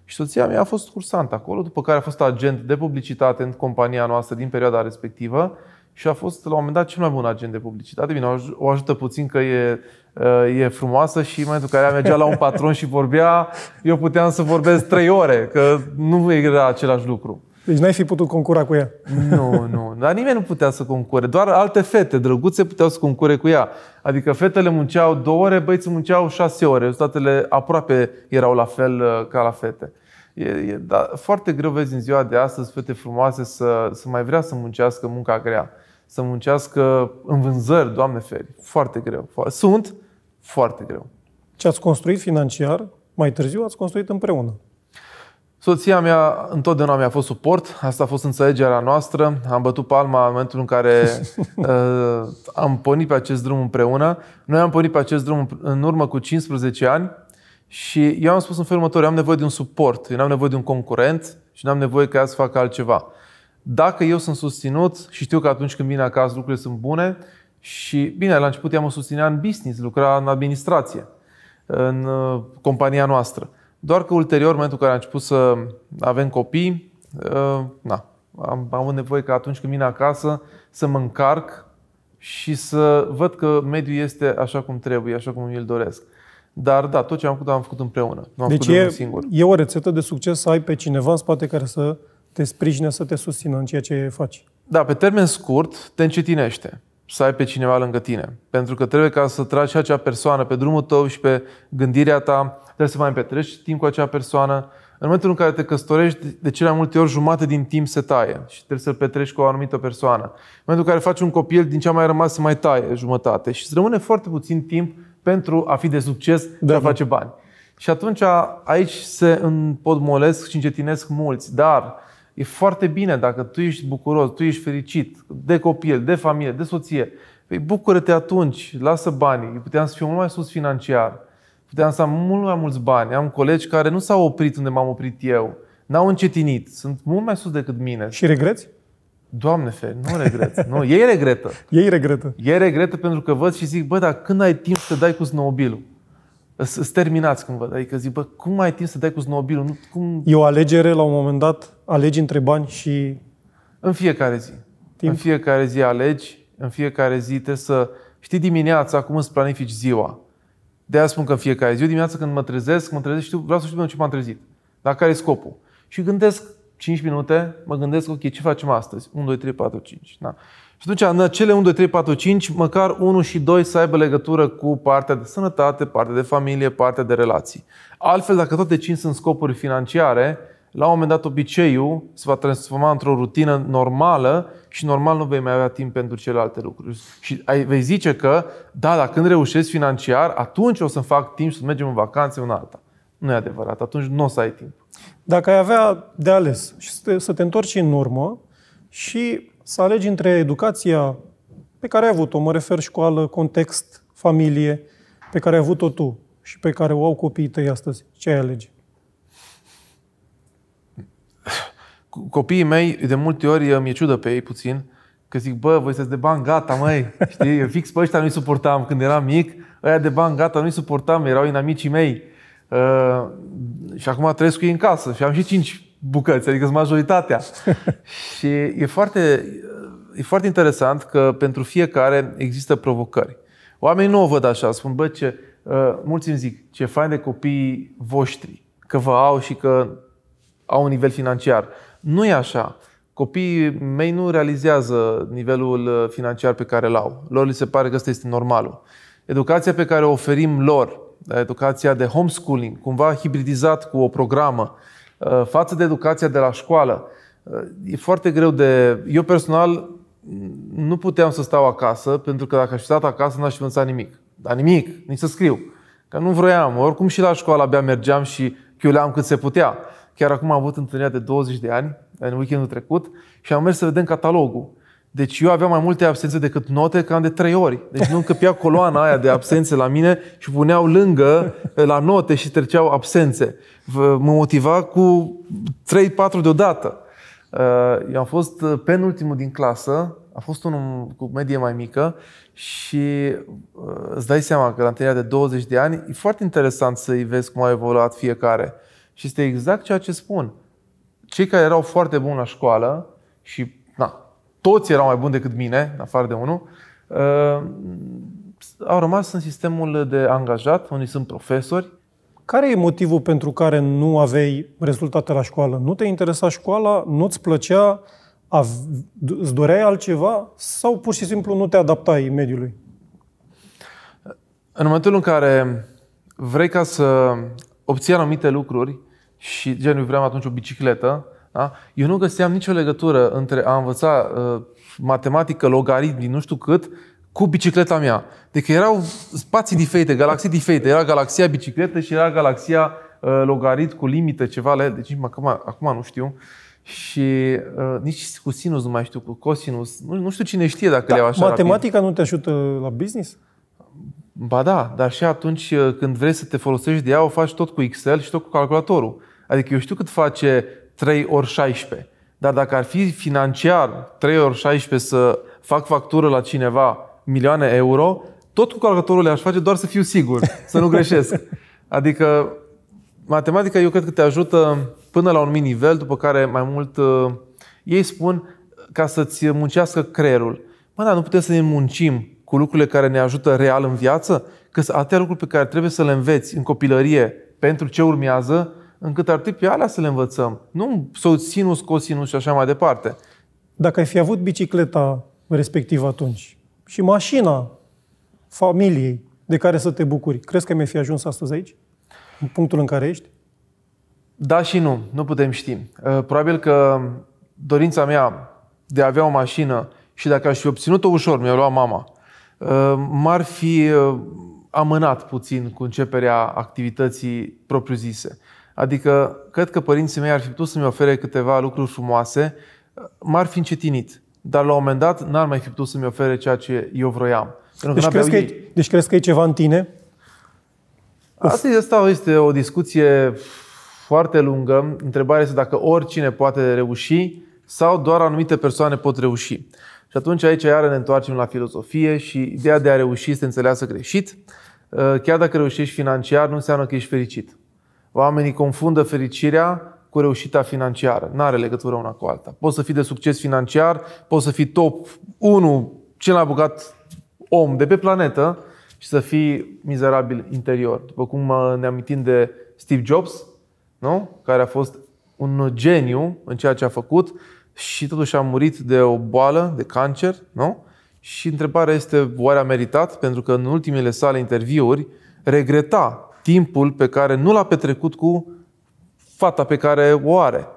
Și soția mea a fost cursant acolo, după care a fost agent de publicitate în compania noastră din perioada respectivă și a fost la un moment dat cel mai bun agent de publicitate. Bine, o ajută puțin că e, uh, e frumoasă și în momentul în care mergea la un patron și vorbea, eu puteam să vorbesc trei ore, că nu era același lucru. Deci n-ai fi putut concura cu ea. Nu, nu. Dar nimeni nu putea să concure. Doar alte fete drăguțe puteau să concure cu ea. Adică fetele munceau două ore, băieții munceau șase ore. Rezultatele aproape erau la fel uh, ca la fete. E, e da, foarte greu vezi în ziua de astăzi fete frumoase să, să mai vrea să muncească munca grea. Să muncească în vânzări, Doamne feri. Foarte greu. Sunt foarte greu. Ce ați construit financiar, mai târziu ați construit împreună. Soția mea întotdeauna mi-a fost suport, asta a fost înțelegerea noastră. Am bătut palma în momentul în care uh, am pornit pe acest drum împreună. Noi am pornit pe acest drum în urmă cu 15 ani și eu am spus în felul următor, am nevoie de un suport, eu am nevoie de un concurent și nu am nevoie ca ea să facă altceva. Dacă eu sunt susținut și știu că atunci când vine acasă lucrurile sunt bune și, bine, la început ea mă susținea în business, lucra în administrație, în uh, compania noastră – doar că ulterior, în momentul în care am început să avem copii, uh, na, am, am avut nevoie că atunci când vin acasă să mă încarc și să văd că mediul este așa cum trebuie, așa cum îl doresc. Dar da, tot ce am făcut, am făcut împreună. Nu am deci făcut e, singur. e o rețetă de succes să ai pe cineva în spate care să te sprijine, să te susțină în ceea ce faci. Da, pe termen scurt te încetinește să ai pe cineva lângă tine. Pentru că trebuie ca să tragi acea persoană pe drumul tău și pe gândirea ta trebuie să mai petreci timp cu acea persoană. În momentul în care te căsătorești, de cele mai multe ori jumate din timp se taie și trebuie să-l petreci cu o anumită persoană. În momentul în care faci un copil, din ce a mai rămas se mai taie jumătate și îți rămâne foarte puțin timp pentru a fi de succes, da, de a face bani. Și atunci aici se împodmolesc și încetinesc mulți, dar e foarte bine dacă tu ești bucuros, tu ești fericit de copil, de familie, de soție. Păi bucură-te atunci, lasă banii. puteam să fiu mult mai sus financiar puteam să am mult mai mulți bani. Am colegi care nu s-au oprit unde m-am oprit eu. N-au încetinit. Sunt mult mai sus decât mine. Și regreți? Doamne fe, nu regret. Nu, ei regretă. ei regretă. Ei regretă pentru că văd și zic, bă, dar când ai timp să dai cu snobilul? Îți terminați când văd. Adică zic, bă, cum ai timp să dai cu snobilul? Nu, cum... E o alegere, la un moment dat, alegi între bani și... În fiecare zi. Timp. În fiecare zi alegi, în fiecare zi trebuie să... Știi dimineața cum îți planifici ziua de aia spun că în fiecare zi, eu dimineața când mă trezesc, mă trezesc, și vreau să știu ce m-am trezit. Dar care e scopul? Și gândesc 5 minute, mă gândesc, ok, ce facem astăzi? 1, 2, 3, 4, 5. Da. Și atunci, în acele 1, 2, 3, 4, 5, măcar 1 și 2 să aibă legătură cu partea de sănătate, partea de familie, partea de relații. Altfel, dacă toate 5 sunt scopuri financiare, la un moment dat obiceiul se va transforma într-o rutină normală și normal nu vei mai avea timp pentru celelalte lucruri. Și ai, vei zice că, da, dacă când reușesc financiar, atunci o să fac timp să mergem în vacanțe una alta. Nu e adevărat, atunci nu o să ai timp. Dacă ai avea de ales și să te, să te întorci în urmă și să alegi între educația pe care ai avut-o, mă refer școală, context, familie, pe care ai avut-o tu și pe care o au copiii tăi astăzi, ce ai alege? copiii mei, de multe ori îmi e ciudă pe ei puțin, că zic, bă, voi să de bani, gata, măi, știi, eu fix pe ăștia nu-i suportam când eram mic, ăia de bani, gata, nu-i suportam, erau inamicii mei. Uh, și acum trăiesc cu ei în casă și am și cinci bucăți, adică sunt majoritatea. și e foarte, e foarte interesant că pentru fiecare există provocări. Oamenii nu o văd așa, spun, bă, ce, uh, mulți îmi zic, ce fain de copiii voștri, că vă au și că au un nivel financiar. Nu e așa. Copiii mei nu realizează nivelul uh, financiar pe care îl au. Lor li se pare că ăsta este normalul. Educația pe care o oferim lor, da, educația de homeschooling, cumva hibridizat cu o programă, uh, față de educația de la școală, uh, e foarte greu de... Eu personal mm, nu puteam să stau acasă, pentru că dacă aș fi stat acasă, n-aș fi învățat nimic. Dar nimic, nici să scriu. Că nu vroiam. Oricum și la școală abia mergeam și chiuleam cât se putea. Chiar acum am avut întâlnirea de 20 de ani, în weekendul trecut, și am mers să vedem catalogul. Deci eu aveam mai multe absențe decât note, cam de trei ori. Deci nu încăpea coloana aia de absențe la mine și puneau lângă eh, la note și treceau absențe. Mă motiva cu 3-4 deodată. Eu eh, am fost eh, penultimul din clasă, a fost unul cu medie mai mică și îți dai seama că la întâlnirea de 20 de ani e foarte interesant să-i vezi cum a evoluat fiecare. Și este exact ceea ce spun. Cei care erau foarte buni la școală și na, toți erau mai buni decât mine, în afară de unul, uh, au rămas în sistemul de angajat, unii sunt profesori. Care e motivul pentru care nu aveai rezultate la școală? Nu te interesa școala? Nu-ți plăcea? Îți doreai altceva? Sau pur și simplu nu te adaptai mediului? În momentul în care vrei ca să obții anumite lucruri și genul vreau atunci o bicicletă, da? eu nu găseam nicio legătură între a învăța uh, matematică, logaritmi, nu știu cât, cu bicicleta mea. Deci erau spații diferite, galaxii diferite. Era galaxia bicicletă și era galaxia uh, logarit cu limită, ceva la el. Deci acum, acum nu știu. Și uh, nici cu sinus nu mai știu, cu cosinus. Nu, nu știu cine știe dacă da, le-au așa Matematica rapid. nu te ajută la business? Uh, Ba da, dar și atunci uh, când vrei să te folosești de ea, o faci tot cu Excel și tot cu calculatorul. Adică eu știu cât face 3 ori 16, dar dacă ar fi financiar 3 ori 16 să fac factură la cineva milioane euro, tot cu calculatorul le-aș face doar să fiu sigur, să nu greșesc. Adică matematica eu cred că te ajută până la un minim nivel, după care mai mult uh, ei spun ca să-ți muncească creierul. Mă, da, nu putem să ne muncim cu lucrurile care ne ajută real în viață, că sunt atâtea lucruri pe care trebuie să le înveți în copilărie pentru ce urmează, încât ar trebui pe alea să le învățăm. Nu sinus, cosinus și așa mai departe. Dacă ai fi avut bicicleta respectiv atunci și mașina familiei de care să te bucuri, crezi că mi-ai fi ajuns astăzi aici? În punctul în care ești? Da și nu. Nu putem ști. Uh, probabil că dorința mea de a avea o mașină și dacă aș fi obținut-o ușor, mi-a luat mama Ehm, m-ar fi ehm, amânat puțin cu începerea activității propriu-zise. Adică, cred că părinții mei ar fi putut să-mi ofere câteva lucruri frumoase, m-ar fi încetinit. Dar la un moment dat n-ar mai fi putut să-mi ofere ceea ce eu vroiam. Deci crezi, că e, deci crezi că e ceva în tine? Asta este, asta este o discuție foarte lungă. Întrebarea este dacă oricine poate reuși sau doar anumite persoane pot reuși. Și atunci aici iară ne întoarcem la filozofie și ideea de a reuși să înțeleasă greșit. Uh, chiar dacă reușești financiar, nu înseamnă că ești fericit. Oamenii confundă fericirea cu reușita financiară. Nu are legătură una cu alta. Poți să fii de succes financiar, poți să fii top 1, cel mai bogat om de pe planetă și să fii mizerabil interior. După cum uh, ne amintim de Steve Jobs, nu? care a fost un geniu în ceea ce a făcut, și totuși a murit de o boală, de cancer, nu? Și întrebarea este, oare a meritat? Pentru că în ultimele sale interviuri regreta timpul pe care nu l-a petrecut cu fata pe care o are.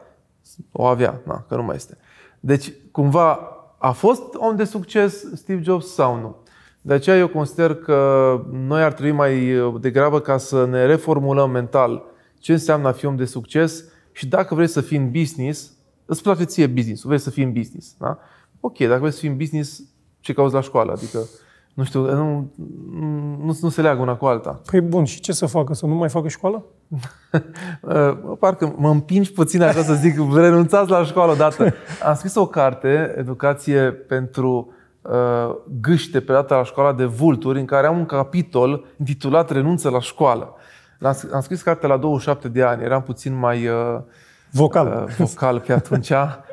O avea, na, că nu mai este. Deci, cumva, a fost om de succes Steve Jobs sau nu? De aceea eu consider că noi ar trebui mai uh, degrabă ca să ne reformulăm mental ce înseamnă a fi om de succes și dacă vrei să fii în business, îți place ție business vrei să fii în business. Da? Ok, dacă vrei să fii în business, ce cauți la școală? Adică, nu știu, nu, nu, nu se leagă una cu alta. Păi bun, și ce să facă? Să nu mai facă școală? Uh, parcă mă împingi puțin așa să zic, renunțați la școală odată. Am scris o carte, Educație pentru uh, gâște pe data la școala de vulturi, în care am un capitol intitulat Renunță la școală. Am scris cartea la 27 de ani, eram puțin mai... Uh, vocal. Uh, vocal pe atunci.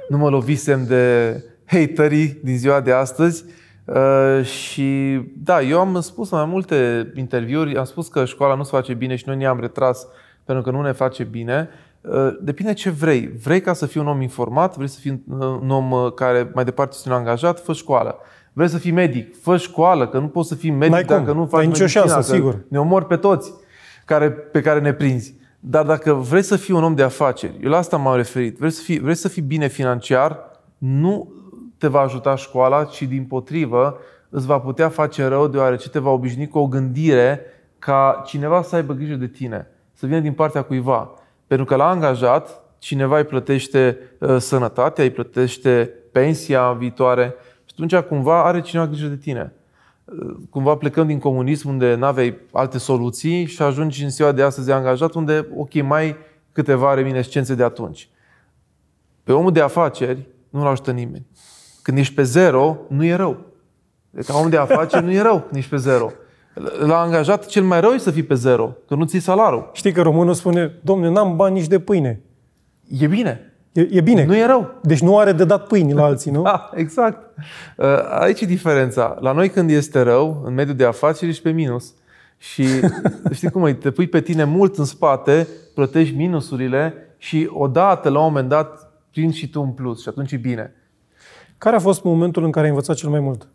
nu mă lovisem de haterii din ziua de astăzi. Uh, și da, eu am spus mai multe interviuri, am spus că școala nu se face bine și noi ne-am retras pentru că nu ne face bine. Uh, depinde ce vrei. Vrei ca să fii un om informat, vrei să fii un om care mai departe este un angajat, fă școală. Vrei să fii medic, fă școală, că nu poți să fii medic N-ai dacă cum. nu faci N-ai nicio medicina, șansă, sigur. ne omor pe toți care, pe care ne prinzi. Dar dacă vrei să fii un om de afaceri, eu la asta m-am referit, vrei să fii, vrei să fii bine financiar, nu te va ajuta școala, ci din potrivă îți va putea face rău deoarece te va obișnui cu o gândire ca cineva să aibă grijă de tine, să vină din partea cuiva. Pentru că la angajat, cineva îi plătește uh, sănătatea, îi plătește pensia viitoare și atunci cumva are cineva grijă de tine cumva plecând din comunism unde nu aveai alte soluții și ajungi în ziua de astăzi angajat unde, ok, mai câteva reminescențe de atunci. Pe omul de afaceri nu-l ajută nimeni. Când ești pe zero, nu e rău. Deci, ca om de afaceri nu e rău când ești pe zero. La angajat, cel mai rău e să fii pe zero, că nu ți salarul. Știi că românul spune, domne, n-am bani nici de pâine. E bine. E, e bine. Nu e rău. Deci nu are de dat pâini la alții, nu? Da, exact. Uh, aici e diferența. La noi când este rău, în mediul de afaceri, ești pe minus. Și știi cum e? Te pui pe tine mult în spate, plătești minusurile și odată, la un moment dat, prinzi și tu un plus și atunci e bine. Care a fost momentul în care ai învățat cel mai mult?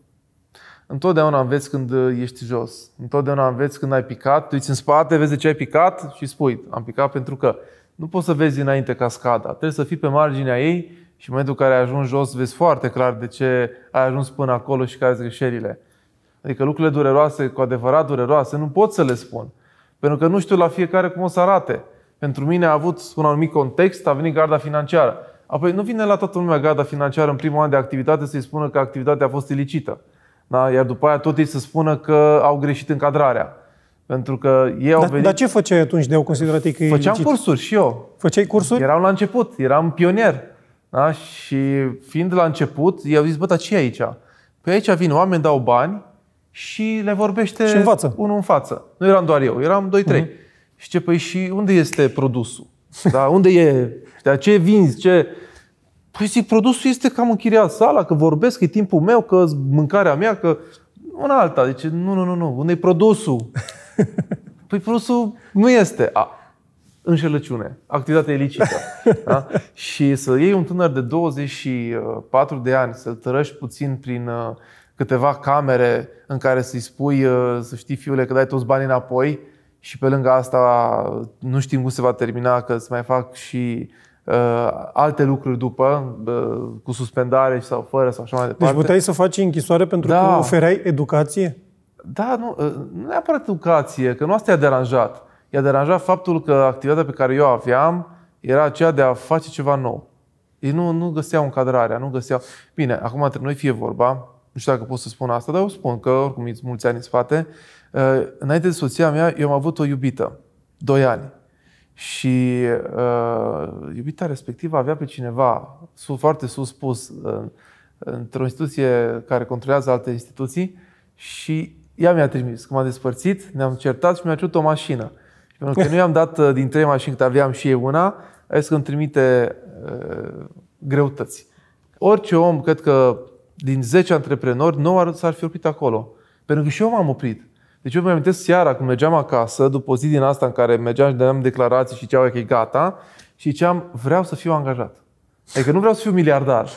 Întotdeauna înveți când uh, ești jos. Întotdeauna înveți când ai picat, tu uiți în spate, vezi de ce ai picat și spui, am picat pentru că nu poți să vezi înainte cascada. Trebuie să fii pe marginea ei și în momentul în care ai ajuns jos, vezi foarte clar de ce ai ajuns până acolo și care sunt greșelile. Adică lucrurile dureroase, cu adevărat dureroase, nu pot să le spun. Pentru că nu știu la fiecare cum o să arate. Pentru mine a avut un anumit context, a venit garda financiară. Apoi nu vine la toată lumea garda financiară în primul an de activitate să-i spună că activitatea a fost ilicită. Da? Iar după aia tot ei să spună că au greșit încadrarea. Pentru că ei au da, venit... Dar ce făceai atunci de au considerat că e Făceam ilicit? cursuri și eu. Făceai cursuri? Eram la început, eram pionier. Da? Și fiind la început, i-au zis, bă, dar ce e aici? Păi aici vin oameni, dau bani și le vorbește și față. unul în față. Nu eram doar eu, eram doi, trei. Uh-huh. Și ce, păi și unde este produsul? Da? Unde e? De ce vinzi? Ce... Păi zic, produsul este cam închiria sala, că vorbesc, că e timpul meu, că mâncarea mea, că una alta. Deci, nu, nu, nu, nu. Unde e produsul? Păi produsul nu este a, înșelăciune, activitate ilicită. da? Și să iei un tânăr de 24 de ani, să-l tărăști puțin prin uh, câteva camere în care să-i spui, uh, să știi, fiule, că dai toți banii înapoi și pe lângă asta uh, nu știm cum se va termina, că se mai fac și uh, alte lucruri după, uh, cu suspendare sau fără sau așa mai departe. Deci puteai să faci închisoare pentru da. că oferai educație? da, nu, ă, nu neapărat educație, că nu asta i-a deranjat. I-a deranjat faptul că activitatea pe care eu o aveam era aceea de a face ceva nou. Ei nu, nu găseau încadrarea, nu găseau... Bine, acum între noi fie vorba, nu știu dacă pot să spun asta, dar eu spun că, oricum, sunt mulți ani în spate, ă, înainte de soția mea, eu am avut o iubită, doi ani. Și uh, iubita respectivă avea pe cineva sus, foarte sus pus uh, într-o instituție care controlează alte instituții și ea mi-a trimis, că m-a despărțit, ne-am certat și mi-a cerut o mașină. Și pentru că nu i-am dat uh, din trei mașini, că aveam și eu una, a zis că îmi trimite uh, greutăți. Orice om, cred că din 10 antreprenori, nu s-ar fi oprit acolo. Pentru că și eu m-am oprit. Deci eu îmi amintesc seara când mergeam acasă, după o zi din asta în care mergeam și dădeam declarații și ceau că e gata, și ziceam, vreau să fiu angajat. Adică nu vreau să fiu miliardar,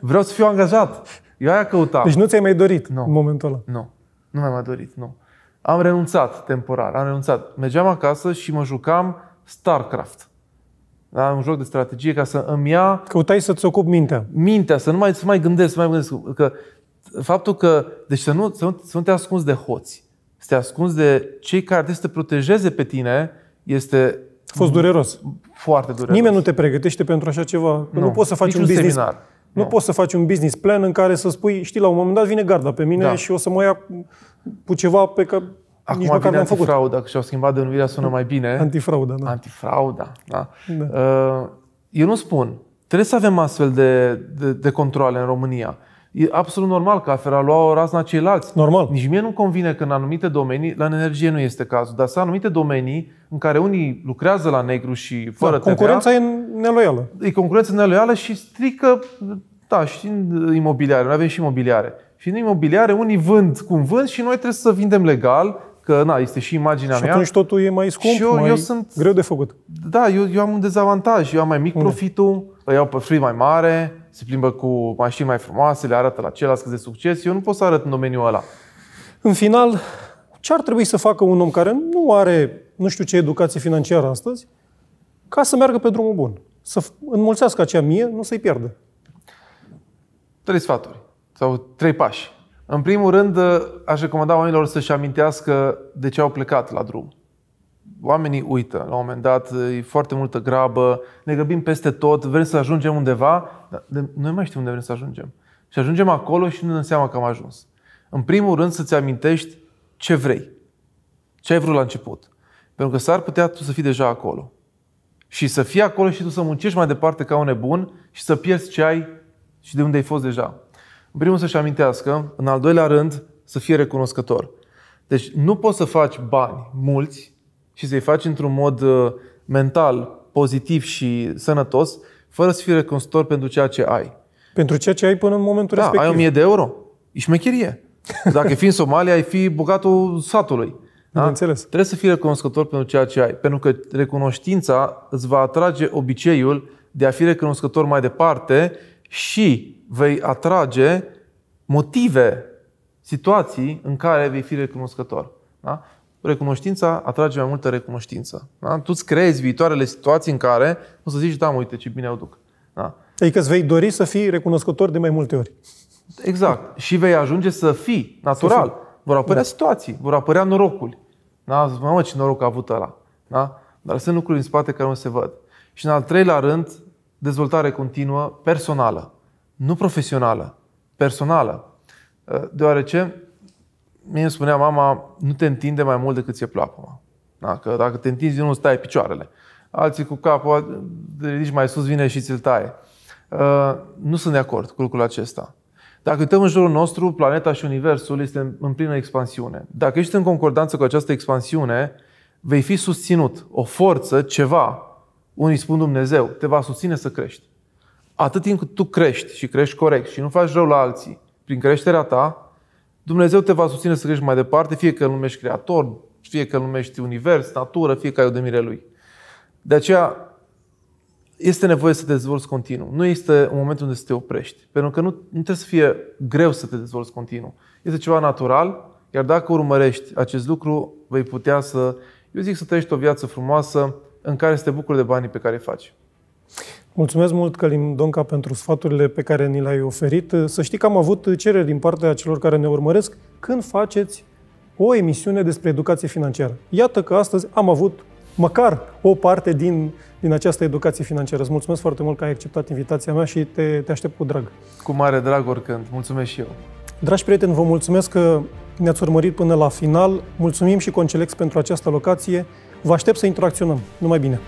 vreau să fiu angajat. Eu aia căutam. Deci nu ți-ai mai dorit nu. în momentul ăla. Nu. Nu mi-am mai dorit, nu. Am renunțat temporar, am renunțat. Mergeam acasă și mă jucam StarCraft. Da? Un joc de strategie ca să îmi ia... Căutai să-ți ocup mintea. Mintea, să nu mai, să mai gândesc, să mai gândesc. Că faptul că... Deci să nu, să nu, să nu te ascunzi de hoți. Să te ascunzi de cei care trebuie să te protejeze pe tine este a fost dureros. Foarte dureros. Nimeni nu te pregătește pentru așa ceva. Nu, nu poți să faci Nici un business. Seminar. Nu, no. Da. poți să faci un business plan în care să spui, știi, la un moment dat vine garda pe mine da. și o să mă ia cu ceva pe care Acum nici măcar nu am făcut. că și-au schimbat denumirea, sună mai bine. Antifrauda, da. Antifrauda, da. da. Uh, eu nu spun. Trebuie să avem astfel de, de, de controle în România. E absolut normal că afera lua o razna ceilalți. Normal. Nici mie nu convine că în anumite domenii, la energie nu este cazul, dar sunt anumite domenii în care unii lucrează la negru și da, fără da, TVA, Concurența e neloială. E concurență neloială și strică, da, și în imobiliare. Noi avem și imobiliare. Și în imobiliare unii vând cum vând și noi trebuie să vindem legal, că na, este și imaginea și mea. Și atunci totul e mai scump, și eu, mai eu sunt, greu de făcut. Da, eu, eu am un dezavantaj. Eu am mai mic Unde? profitul, îi iau pe free mai mare, se plimbă cu mașini mai frumoase, le arată la ceilalți că de succes. Eu nu pot să arăt în domeniul ăla. În final, ce ar trebui să facă un om care nu are nu știu ce educație financiară astăzi, ca să meargă pe drumul bun? Să înmulțească acea mie, nu să-i pierdă. Trei sfaturi sau trei pași. În primul rând, aș recomanda oamenilor să-și amintească de ce au plecat la drum oamenii uită. La un moment dat e foarte multă grabă, ne grăbim peste tot, vrem să ajungem undeva, dar noi mai știm unde vrem să ajungem. Și ajungem acolo și nu ne seama că am ajuns. În primul rând să-ți amintești ce vrei, ce ai vrut la început. Pentru că s-ar putea tu să fii deja acolo. Și să fii acolo și tu să muncești mai departe ca un nebun și să pierzi ce ai și de unde ai fost deja. În primul să-și amintească, în al doilea rând să fie recunoscător. Deci nu poți să faci bani mulți și să-i faci într-un mod uh, mental, pozitiv și sănătos, fără să fii recunoscător pentru ceea ce ai. Pentru ceea ce ai până în momentul da, respectiv. ai 1000 de euro. E șmecherie. Dacă fii în Somalia, ai fi bogatul satului. Da? Înțeles. Trebuie să fii recunoscător pentru ceea ce ai, pentru că recunoștința îți va atrage obiceiul de a fi recunoscător mai departe și vei atrage motive, situații în care vei fi recunoscător. Da? recunoștința atrage mai multă recunoștință. Da? Tu îți creezi viitoarele situații în care o să zici, da, mă, uite ce bine o duc. Da? Adică îți vei dori să fii recunoscător de mai multe ori. Exact. Și vei ajunge să fii natural. Să Vor apărea da. situații, vor apărea norocul. Da? Mamă, ce noroc a avut ăla. Da? Dar sunt lucruri în spate care nu se văd. Și în al treilea rând, dezvoltare continuă personală. Nu profesională, personală. Deoarece mie îmi spunea mama, nu te întinde mai mult decât ți-e plapuma. Da? Că dacă te întinzi, nu stai picioarele. Alții cu capul, te ridici mai sus, vine și ți-l taie. Uh, nu sunt de acord cu lucrul acesta. Dacă uităm în jurul nostru, planeta și Universul este în plină expansiune. Dacă ești în concordanță cu această expansiune, vei fi susținut. O forță, ceva, unii spun Dumnezeu, te va susține să crești. Atât timp cât tu crești și crești corect și nu faci rău la alții, prin creșterea ta, Dumnezeu te va susține să crești mai departe, fie că îl numești creator, fie că îl numești univers, natură, fie că ai o demire lui. De aceea este nevoie să te dezvolți continuu. Nu este un moment unde să te oprești. Pentru că nu, nu trebuie să fie greu să te dezvolți continuu. Este ceva natural, iar dacă urmărești acest lucru, vei putea să, eu zic, să trăiești o viață frumoasă în care să te bucuri de banii pe care îi faci. Mulțumesc mult, Călim Donca, pentru sfaturile pe care ni le-ai oferit. Să știi că am avut cereri din partea celor care ne urmăresc când faceți o emisiune despre educație financiară. Iată că astăzi am avut măcar o parte din, din această educație financiară. Îți mulțumesc foarte mult că ai acceptat invitația mea și te, te aștept cu drag. Cu mare drag oricând. Mulțumesc și eu. Dragi prieteni, vă mulțumesc că ne-ați urmărit până la final. Mulțumim și Concelex pentru această locație. Vă aștept să interacționăm. Numai bine!